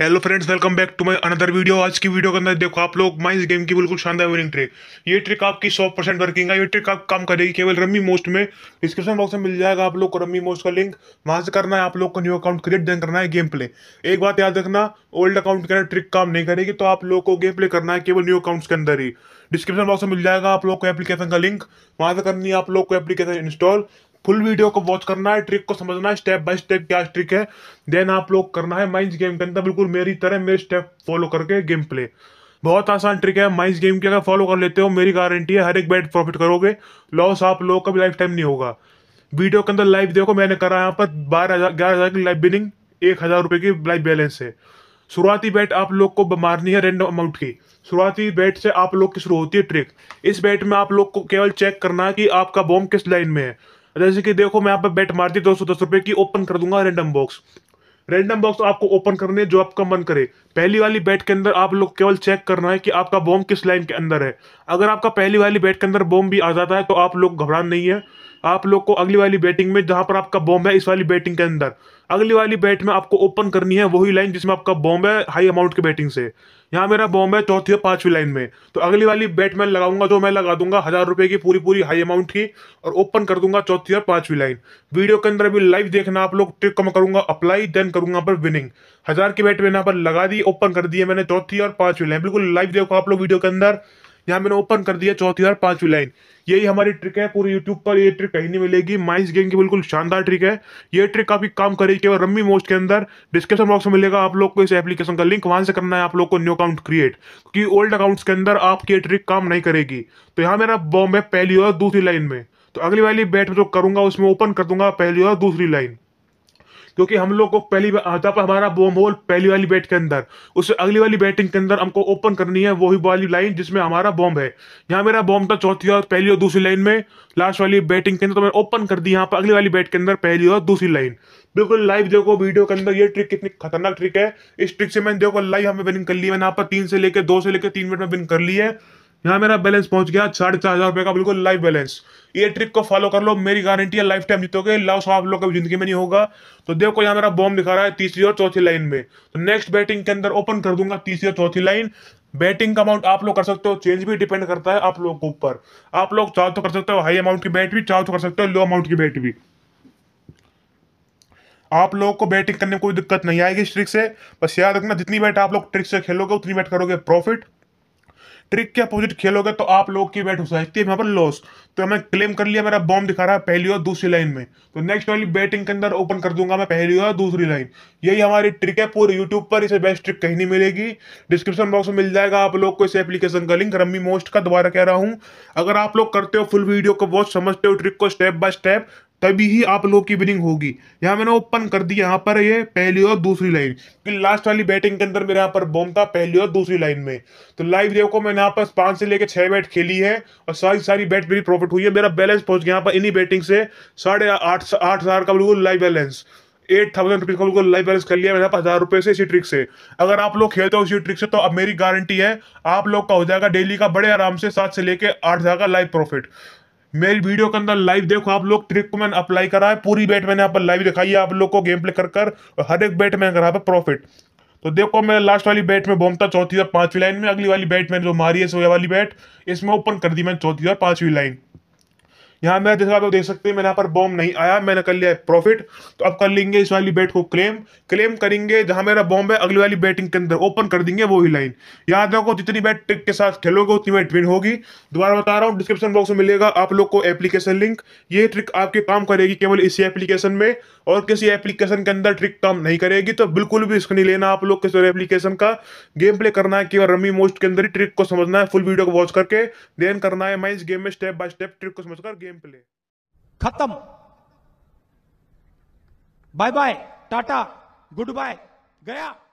hello friends welcome back to my another video आज की video के अंदर देखो आप लोग माइस गेम की बिल्कुल शानदार विनिंग ट्रिक ये ट्रिक आपकी सौ परसेंट वर्किंग है ये ट्रिक आप काम करेगी केवल रमी मोस्ट में डिस्क्रिप्शन बॉक्स में मिल जाएगा आप लोग को रम्मी मोस्ट का लिंक वहां से करना है आप लोग को न्यू अकाउंट क्रिएट देन करना है गेम प्ले एक बात याद रखना ओल्ड अकाउंट के अंदर ट्रिक काम नहीं करेगी तो आप लोग को गेम प्ले करना है केवल न्यू अकाउंट्स के अंदर ही डिस्क्रिप्शन बॉक्स में मिल जाएगा आप लोग को एप्लीकेशन का लिंक वहाँ से करनी है आप लोग को एप्लीकेशन इंस्टॉल फुल वीडियो को वॉच करना है ट्रिक को समझना है स्टेप बाय स्टेप क्या ट्रिक है देन आप लोग करना है माइंस गेम के अंदर बिल्कुल मेरी तरह मेरे स्टेप फॉलो करके गेम प्ले बहुत आसान ट्रिक है माइंस गेम की अगर फॉलो कर लेते हो मेरी गारंटी है हर एक बैट प्रॉफिट करोगे लॉस आप लोगों का भी लाइफ टाइम नहीं होगा वीडियो के अंदर लाइव देखो मैंने करा यहाँ पर बारह हज़ार ग्यारह की लाइव बिनिंग एक हज़ार रुपये की लाइव बैलेंस है शुरुआती बैट आप लोग को मारनी है रेंडम अमाउंट की शुरुआती बैट से आप लोग की शुरू होती है ट्रिक इस बैट में आप लोग को केवल चेक करना है कि आपका बॉम्ब किस लाइन में है जैसे कि देखो मैं यहाँ पे बेट मार दो सौ दस रुपए की ओपन कर दूंगा रेंडम बॉक्स रेंडम बॉक्स आपको ओपन करने जो आपका मन करे पहली वाली बैट के अंदर आप लोग केवल चेक करना है कि आपका बॉम्ब किस लाइन के अंदर है अगर आपका पहली वाली बैट के अंदर बॉम्ब भी आ जाता है तो आप लोग घबरा नहीं है आप लोग को अगली वाली बैटिंग में जहां पर आपका बॉम्ब है इस वाली बैटिंग के अंदर अगली वाली बैट में आपको ओपन करनी है वही लाइन जिसमें आपका बॉम्ब है हाई अमाउंट की बैटिंग से यहाँ मेरा बॉम्ब है चौथी और पांचवी लाइन में तो अगली वाली बैट मैं लगाऊंगा जो मैं लगा दूंगा हजार रुपए की पूरी पूरी हाई अमाउंट की और ओपन कर दूंगा चौथी और पांचवी लाइन वीडियो के अंदर अभी लाइव देखना आप लोग ट्रिक कम करूंगा अप्लाई देन करूंगा पर विनिंग हजार की बैट मैंने यहाँ पर लगा दी ओपन कर दी है मैंने चौथी और पांचवी लाइन बिल्कुल लाइव देखो आप लोग वीडियो के अंदर यहाँ मैंने ओपन कर दिया चौथी और पांचवी लाइन यही हमारी ट्रिक है पूरी यूट्यूब पर ये ट्रिक कहीं नहीं मिलेगी माइस गेम की बिल्कुल शानदार ट्रिक है ये ट्रिक काफी काम करेगी केवल रम्मी मोस्ट के अंदर डिस्क्रिप्शन बॉक्स में मिलेगा आप लोग को इस एप्लीकेशन का लिंक वहां से करना है आप लोग को न्यू अकाउंट क्रिएट क्योंकि ओल्ड अकाउंट्स के अंदर आपकी ये ट्रिक काम नहीं करेगी तो यहाँ मेरा बॉम्ब है पहली और दूसरी लाइन में तो अगली वाली बैट जो करूंगा उसमें ओपन कर दूंगा पहली और दूसरी लाइन क्योंकि हम लोग को पहली पर हमारा बोम होल पहली वाली बैट के अंदर उससे अगली वाली बैटिंग के अंदर हमको ओपन करनी है वही वाली लाइन जिसमें हमारा बॉम्ब है यहाँ मेरा बॉम्ब था चौथी और पहली और दूसरी लाइन में लास्ट वाली बैटिंग के अंदर तो मैंने ओपन कर दी यहाँ पर अगली वाली बैट के अंदर पहली और दूसरी लाइन बिल्कुल लाइव देखो वीडियो के अंदर ये ट्रिक कितनी खतरनाक ट्रिक है इस ट्रिक से मैंने देखो लाइव हमें विनिंग कर ली मैंने यहाँ पर तीन से लेकर दो से लेकर तीन मिनट में विन कर ली है यहाँ मेरा बैलेंस पहुंच गया साढ़े चार हजार रुपये का बिल्कुल लाइव बैलेंस ये ट्रिक को फॉलो कर लो मेरी गारंटी है लाइफ टाइम जीतोगे लॉस आप लोग कभी जिंदगी में नहीं होगा तो देखो यहाँ मेरा बॉम्ब दिखा रहा है तीसरी और चौथी लाइन में तो नेक्स्ट बैटिंग के अंदर ओपन कर दूंगा तीसरी और चौथी लाइन बैटिंग का अमाउंट आप लोग कर सकते हो चेंज भी डिपेंड करता है आप लोगों के ऊपर आप लोग चाहो तो कर सकते हो हाई अमाउंट की बैट भी चाहो तो कर सकते हो लो अमाउंट की बैट भी आप लोगों को बैटिंग करने में कोई दिक्कत नहीं आएगी इस ट्रिक से बस याद रखना जितनी बैट आप लोग ट्रिक से खेलोगे उतनी बैट करोगे प्रॉफिट ट्रिक के अपोजिट खेलोगे तो आप लोग की बैट हो सकती है यहाँ पर लॉस तो मैं क्लेम कर लिया मेरा बॉम्ब दिखा रहा है पहली और दूसरी लाइन में तो नेक्स्ट वाली बैटिंग के अंदर ओपन कर दूंगा मैं पहली और दूसरी लाइन यही हमारी ट्रिक है पूरे यूट्यूब पर इसे बेस्ट ट्रिक कहीं नहीं मिलेगी डिस्क्रिप्शन बॉक्स में मिल जाएगा आप लोग को इस एप्लीकेशन का लिंक रम्मी मोस्ट का दोबारा कह रहा हूँ अगर आप लोग करते हो फुल वीडियो को बहुत समझते हो ट्रिक को स्टेप बाय स्टेप तभी ही आप लोग की विनिंग होगी यहाँ मैंने ओपन कर दिया यहाँ पर ये पहली और दूसरी लाइन क्योंकि लास्ट वाली बैटिंग के अंदर मेरे यहाँ पर बॉम था पहली और दूसरी लाइन में तो लाइव देखो मैंने यहाँ पर पांच से लेकर छह बैट खेली है और सारी सारी बैट मेरी प्रॉफिट हुई है मेरा बैलेंस पहुंच गया यहाँ पर इन्हीं बैटिंग से साढ़े आठ आठ हजार का बिल्कुल live balance eight thousand rupees का बिल्कुल लाइव बैलेंस कर लिया मेरे हजार रुपए से इसी ट्रिक से अगर आप लोग खेलते हो इसी ट्रिक से तो अब मेरी गारंटी है आप लोग का हो जाएगा डेली का बड़े आराम से सात से लेके आठ हजार का लाइव प्रॉफिट मेरी वीडियो के अंदर लाइव देखो आप लोग ट्रिक को मैंने अप्लाई करा है पूरी बैट मैंने यहाँ पर लाइव दिखाई है आप लोग को गेम प्ले कर कर और हर एक बैट में करा पर प्रॉफिट तो देखो मैं लास्ट वाली बैट में बोमता चौथी और पांचवी लाइन में अगली वाली बैट मैंने जो मारी है सोया वाली बैट इसमें ओपन कर दी मैंने चौथी और पांचवी लाइन यहाँ मैं जैसे आप देख सकते हैं मैंने यहाँ पर बॉम्ब नहीं आया मैंने कर लिया है प्रॉफिट तो अब कर लेंगे इस वाली बेट को क्लेम क्लेम करेंगे जहां मेरा बॉम्ब है अगली वाली बैटिंग के अंदर ओपन कर देंगे वो ही लाइन याद रखो जितनी बैट ट्रिक के साथ खेलोगे उतनी बैट विन होगी दोबारा बता रहा हूँ डिस्क्रिप्शन बॉक्स में मिलेगा आप लोग को एप्लीकेशन लिंक ये ट्रिक आपके काम करेगी केवल इसी एप्लीकेशन में और किसी एप्लीकेशन के अंदर ट्रिक काम तो नहीं करेगी तो बिल्कुल भी इसको नहीं लेना आप लोग किसी एप्लीकेशन का गेम प्ले करना है केवल रमी मोस्ट के अंदर ही ट्रिक को समझना है फुल वीडियो को वॉच करके देन करना है मैं इस गेम में स्टेप बाय स्टेप ट्रिक को समझकर गेम गेम प्ले खत्म bye bye ta-ta goodbye गया